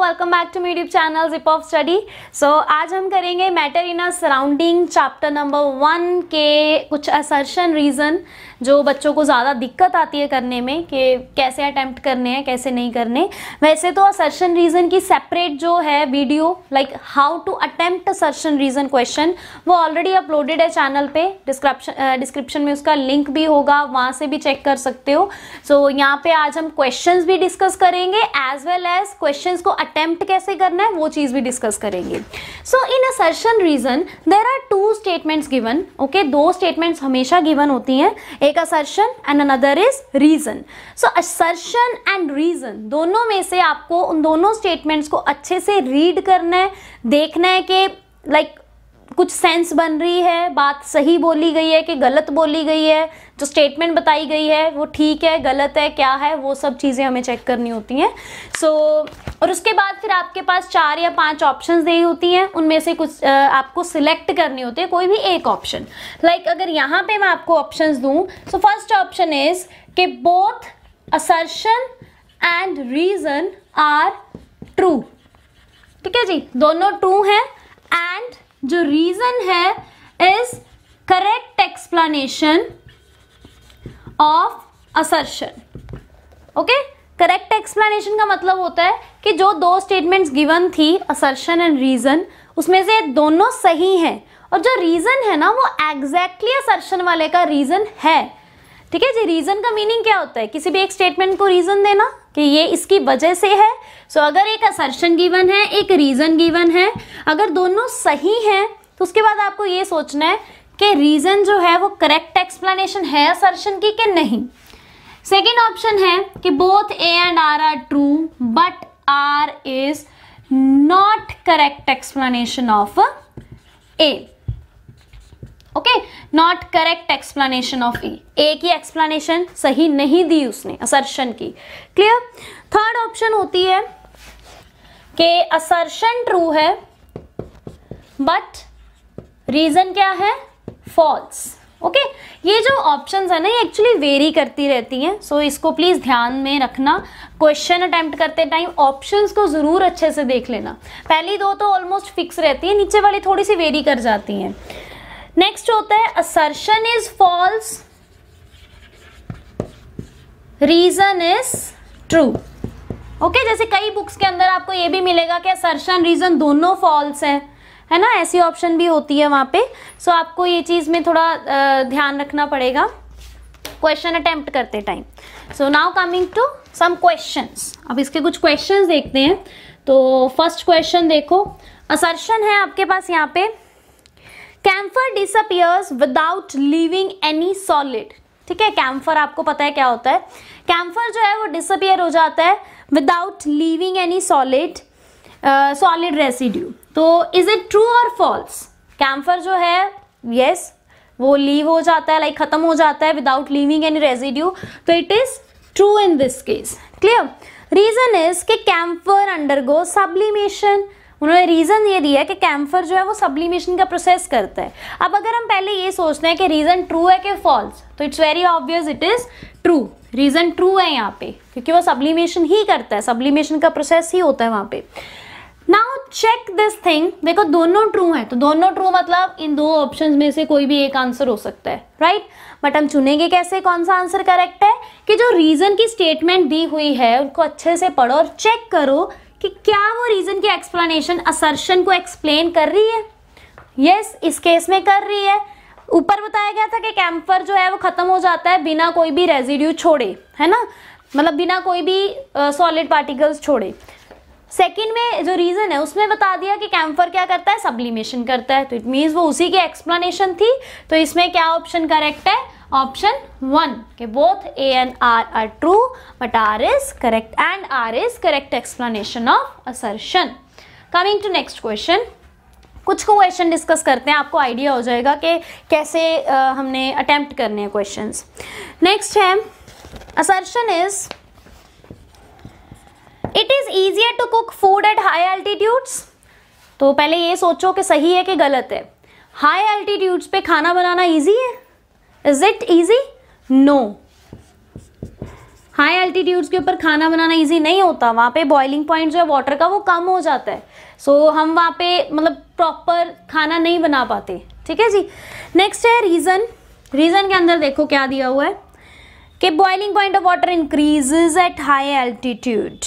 Welcome back to medium channel zip of study so आज हम करेंगे matter in a surrounding chapter number one के कुछ assertion reason जो बच्चों को ज़्यादा दिक्कत आती है करने में कि कैसे अटैम्प्ट करने हैं कैसे नहीं करने वैसे तो असर्शन रीज़न की सेपरेट जो है video like how to attempt assertion reason question वो ऑलरेडी अपलोडेड है चैनल पे डिस्क्रिप्शन डिस्क्रिप्शन में उसका लिंक भी होगा वहाँ से भी चेक कर सकते हो सो so, यहाँ पर आज हम क्वेश्चन भी डिस्कस करेंगे एज वेल एज क्वेश्चन को अटैम्प्ट कैसे करना है वो चीज़ भी डिस्कस करेंगे so in assertion reason there are two statements given okay दो स्टेटमेंट्स हमेशा गिवन होती हैं एक assertion and another is reason so assertion and reason दोनों में से आपको उन दोनों स्टेटमेंट्स को अच्छे से रीड करना है देखना है कि लाइक like, कुछ सेंस बन रही है बात सही बोली गई है कि गलत बोली गई है जो स्टेटमेंट बताई गई है वो ठीक है गलत है क्या है वो सब चीज़ें हमें चेक करनी होती हैं सो so, और उसके बाद फिर आपके पास चार या पांच ऑप्शंस दी होती हैं उनमें से कुछ आपको सिलेक्ट करनी होती है कोई भी एक ऑप्शन लाइक like, अगर यहाँ पे मैं आपको ऑप्शंस दूँ सो फर्स्ट ऑप्शन इज़ के both assertion and reason are true ठीक है जी दोनों ट्रू हैं एंड जो रीजन है is correct explanation of assertion okay correct explanation का मतलब होता है कि जो दो स्टेटमेंट्स गिवन थी असर्शन एंड रीजन उसमें से दोनों सही हैं और जो रीजन है ना वो एग्जैक्टली exactly असर्शन वाले का रीजन है ठीक है जी रीजन का मीनिंग क्या होता है किसी भी एक स्टेटमेंट को रीजन देना कि ये इसकी वजह से है सो so, अगर एक असर्शन गिवन है एक रीज़न गिवन है अगर दोनों सही हैं तो उसके बाद आपको ये सोचना है कि रीज़न जो है वो करेक्ट एक्सप्लेनेशन है असर्शन की कि नहीं सेकेंड ऑप्शन है कि both A and R are true but R is not correct explanation of A not correct explanation of E A की एक्सप्लेनेशन सही नहीं दी उसने असर्शन की क्लियर थर्ड ऑप्शन होती है कि असर्शन ट्रू है बट रीजन क्या है फॉल्स ओके okay? ये जो ऑप्शंस है ना ये एक्चुअली वेरी करती रहती हैं सो so, इसको प्लीज़ ध्यान में रखना क्वेश्चन अटेम्प्ट करते टाइम ऑप्शंस को ज़रूर अच्छे से देख लेना पहली दो तो ऑलमोस्ट फिक्स रहती है नीचे वाली थोड़ी सी वेरी कर जाती हैं नेक्स्ट होता है assertion is false reason is true okay जैसे कई बुक्स के अंदर आपको ये भी मिलेगा कि असर्शन रीजन दोनों फॉल्स है है ना ऐसी ऑप्शन भी होती है वहां पे सो so, आपको ये चीज़ में थोड़ा ध्यान रखना पड़ेगा क्वेश्चन अटेम्प्ट करते time so now coming to some questions अब इसके कुछ क्वेश्चंस देखते हैं तो फर्स्ट क्वेश्चन देखो असर्शन है आपके पास यहाँ पे camphor disappears without leaving any solid ठीक है कैम्फर आपको पता है क्या होता है कैम्फर जो है वो डिसअपियर हो जाता है without leaving any solid solid residue तो इज इट ट्रू और फॉल्स कैम्फर जो है यस yes, वो लीव हो जाता है लाइक खत्म हो जाता है विदाउट लीविंग एनी रेजिड्यू तो it is true in this case clear reason is कि कैम्फर अंडरगो सब्लिमेशन उन्होंने रीज़न ये दिया कि कैम्फर जो है वो सब्लिमेशन का प्रोसेस करता है अब अगर हम पहले ये सोचते हैं कि रीज़न ट्रू है कि फॉल्स तो it's very obvious it is true reason true है यहाँ पे क्योंकि वो सब्लिमेशन ही करता है सब्लिमेशन का प्रोसेस ही होता है वहाँ पे नाउ चेक दिस थिंग देखो दोनों ट्रू हैं तो दोनों ट्रू मतलब इन दो ऑप्शंस में से कोई भी एक आंसर हो सकता है राइट right? बट हम चुनेंगे कैसे कौन सा आंसर करेक्ट है कि जो रीज़न की स्टेटमेंट दी हुई है उनको अच्छे से पढ़ो और चेक करो कि क्या वो रीज़न की एक्सप्लेनेशन असर्शन को एक्सप्लेन कर रही है यस yes, इस केस में कर रही है ऊपर बताया गया था कि कैम्फर जो है वो ख़त्म हो जाता है बिना कोई भी रेजिड्यू छोड़े है ना मतलब बिना कोई भी सॉलिड uh, पार्टिकल्स छोड़े सेकेंड में जो रीज़न है उसमें बता दिया कि कैम्फर क्या करता है सब्लिमेशन करता है तो इट मीन्स वो उसी की एक्सप्लेनेशन थी तो इसमें क्या ऑप्शन करेक्ट है ऑप्शन वन के both A and R are true but R is correct and R is correct explanation of assertion coming to next question कुछ को क्वेश्चन डिस्कस करते हैं आपको आइडिया हो जाएगा कि कैसे आ, हमने अटेम्प्ट करने हैं क्वेश्चंस नेक्स्ट है assertion is it is easier to cook food at high altitudes तो पहले ये सोचो कि सही है कि गलत है हाई एल्टीट्यूड्स पे खाना बनाना ईजी है is it easy no high altitudes के ऊपर खाना बनाना ईजी नहीं होता वहाँ पे बॉइलिंग पॉइंट जो है वाटर का वो कम हो जाता है सो so, हम वहाँ पे मतलब प्रॉपर खाना नहीं बना पाते ठीक है जी नेक्स्ट है रीज़न रीज़न के अंदर देखो क्या दिया हुआ है कि boiling point of water increases at high altitude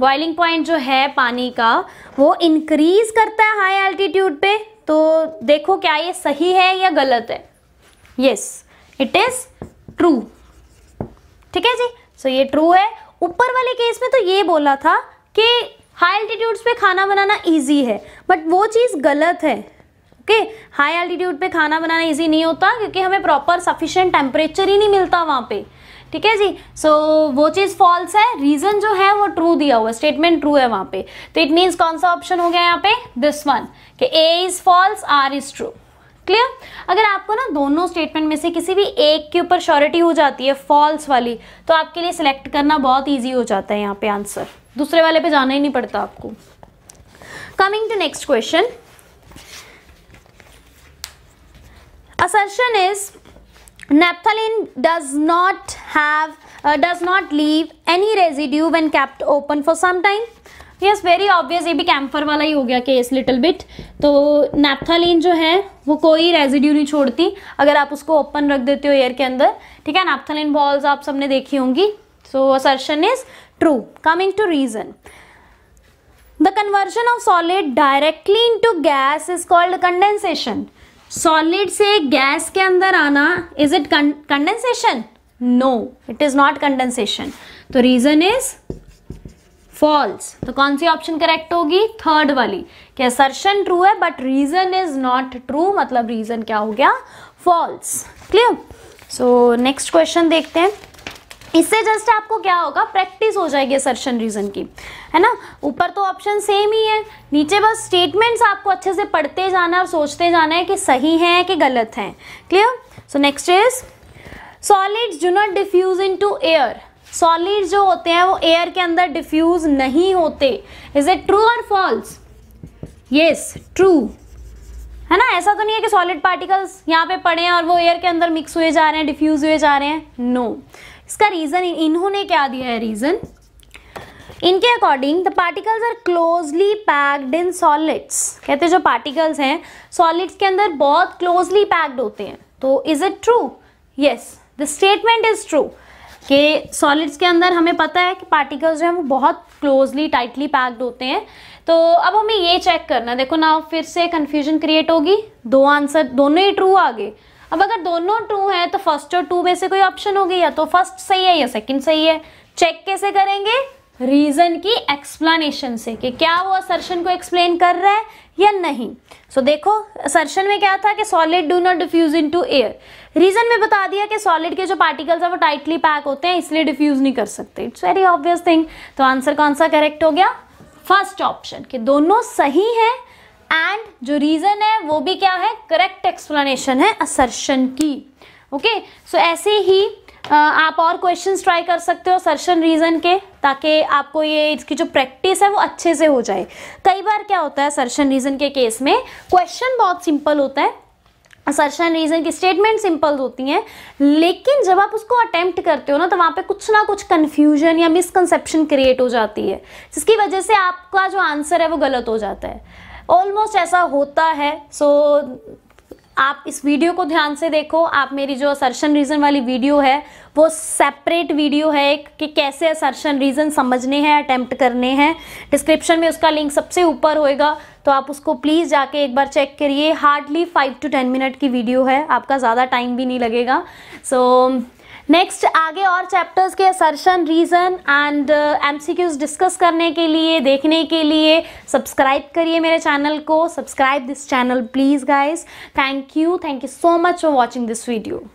boiling point जो है पानी का वो इंक्रीज करता है हाई एल्टीट्यूड पे तो देखो क्या ये सही है या गलत है यस इट इज ट्रू ठीक है जी सो so, ये ट्रू है ऊपर वाले केस में तो ये बोला था कि हाई एल्टीट्यूड पे खाना बनाना इजी है बट वो चीज़ गलत है ओके हाई एल्टीट्यूड पे खाना बनाना इजी नहीं होता क्योंकि हमें प्रॉपर सफिशियंट टेम्परेचर ही नहीं मिलता वहां पे ठीक है जी सो so, वो चीज़ फॉल्स है रीज़न जो है वो ट्रू दिया हुआ स्टेटमेंट ट्रू है वहां पे तो इट मीन्स कौन सा ऑप्शन हो गया यहाँ पे दिस वन कि A is false R is true clear अगर आपको ना दोनों स्टेटमेंट में से किसी भी एक के ऊपर श्योरिटी हो जाती है फॉल्स वाली तो आपके लिए सिलेक्ट करना बहुत ईजी हो जाता है यहाँ पे आंसर दूसरे वाले पे जाना ही नहीं पड़ता आपको coming to next question assertion is naphthalene does not have uh, does not leave any residue when kept open for some time yes very obvious ये भी कैम्फर वाला ही हो गया केस लिटिल बिट तो नैप्थालीन जो है वो कोई रेजिड्यू नहीं छोड़ती अगर आप उसको ओपन रख देते हो एयर के अंदर ठीक है नैप्थालीन बॉल्स आप सबने देखी होंगी so assertion is true coming to reason conversion of solid directly into gas is called condensation solid से गैस के अंदर आना is it condensation no it is not condensation तो रीजन इज फॉल्स तो कौन सी ऑप्शन करेक्ट होगी third वाली कि सर्शन ट्रू है but reason is not true मतलब रीजन क्या हो गया false clear so next question देखते हैं इससे जस्ट आपको क्या होगा प्रैक्टिस हो जाएगी सर्शन रीजन की है ना ऊपर तो ऑप्शन सेम ही है नीचे बस स्टेटमेंट्स आपको अच्छे से पढ़ते जाना और सोचते जाना है कि सही है कि गलत है clear so next is solids do not diffuse into air solid जो होते हैं वो एयर के अंदर डिफ्यूज नहीं होते इज इट ट्रू और फॉल्स यस ट्रू है ना ऐसा तो नहीं है कि सॉलिड पार्टिकल्स यहाँ पे पड़े हैं और वो एयर के अंदर मिक्स हुए जा रहे हैं डिफ्यूज हुए जा रहे हैं नो no. इसका रीज़न इन्होंने क्या दिया है रीज़न इनके according the particles are closely packed in solids कहते हैं जो पार्टिकल्स हैं सॉलिड्स के अंदर बहुत क्लोजली पैक्ड होते हैं तो is it true yes the statement is true कि सॉलिड्स के अंदर हमें पता है कि पार्टिकल्स जो हैं वो बहुत क्लोजली टाइटली पैक्ड होते हैं तो अब हमें ये चेक करना है देखो ना फिर से कन्फ्यूजन क्रिएट होगी दो आंसर दोनों ही ट्रू आ गए अब अगर दोनों ट्रू हैं तो फर्स्ट और टू में से कोई ऑप्शन होगी या तो फर्स्ट सही है या सेकंड सही है चेक कैसे करेंगे रीजन की एक्सप्लेनेशन से कि क्या वो असर्शन को एक्सप्लेन कर रहा है या नहीं सो so, देखो असर्शन में क्या था कि solid do not diffuse into air reason में बता दिया कि सॉलिड के जो पार्टिकल्स हैं वो टाइटली पैक होते हैं इसलिए डिफ्यूज नहीं कर सकते इट्स वेरी ऑब्वियस थिंग तो आंसर कौन सा करेक्ट हो गया फर्स्ट ऑप्शन कि दोनों सही है एंड जो रीज़न है वो भी क्या है करेक्ट एक्सप्लेनेशन है असर्शन की ओके okay? सो so, ऐसे ही आप और क्वेश्चन ट्राई कर सकते हो सर्शन रीज़न के ताकि आपको ये इसकी जो प्रैक्टिस है वो अच्छे से हो जाए कई बार क्या होता है सर्शन रीज़न के केस में क्वेश्चन बहुत सिंपल होता है सर्शन रीज़न की स्टेटमेंट सिंपल होती हैं लेकिन जब आप उसको अटेम्प्ट करते हो ना तो वहाँ पे कुछ ना कुछ कन्फ्यूजन या मिसकनसेप्शन क्रिएट हो जाती है जिसकी वजह से आपका जो आंसर है वो गलत हो जाता है ऑलमोस्ट ऐसा होता है सो so, आप इस वीडियो को ध्यान से देखो आप मेरी जो असर्शन रीज़न वाली वीडियो है वो सेपरेट वीडियो है एक कि कैसे असर्शन रीज़न समझने हैं अटैम्प्ट करने हैं डिस्क्रिप्शन में उसका लिंक सबसे ऊपर होएगा तो आप उसको प्लीज़ जाके एक बार चेक करिए hardly five to ten minute की वीडियो है आपका ज़्यादा टाइम भी नहीं लगेगा सो so, नेक्स्ट आगे और चैप्टर्स के assertion reason and MCQs discuss करने के लिए देखने के लिए सब्सक्राइब करिए मेरे चैनल को subscribe this channel please guys thank you thank you so much for watching this video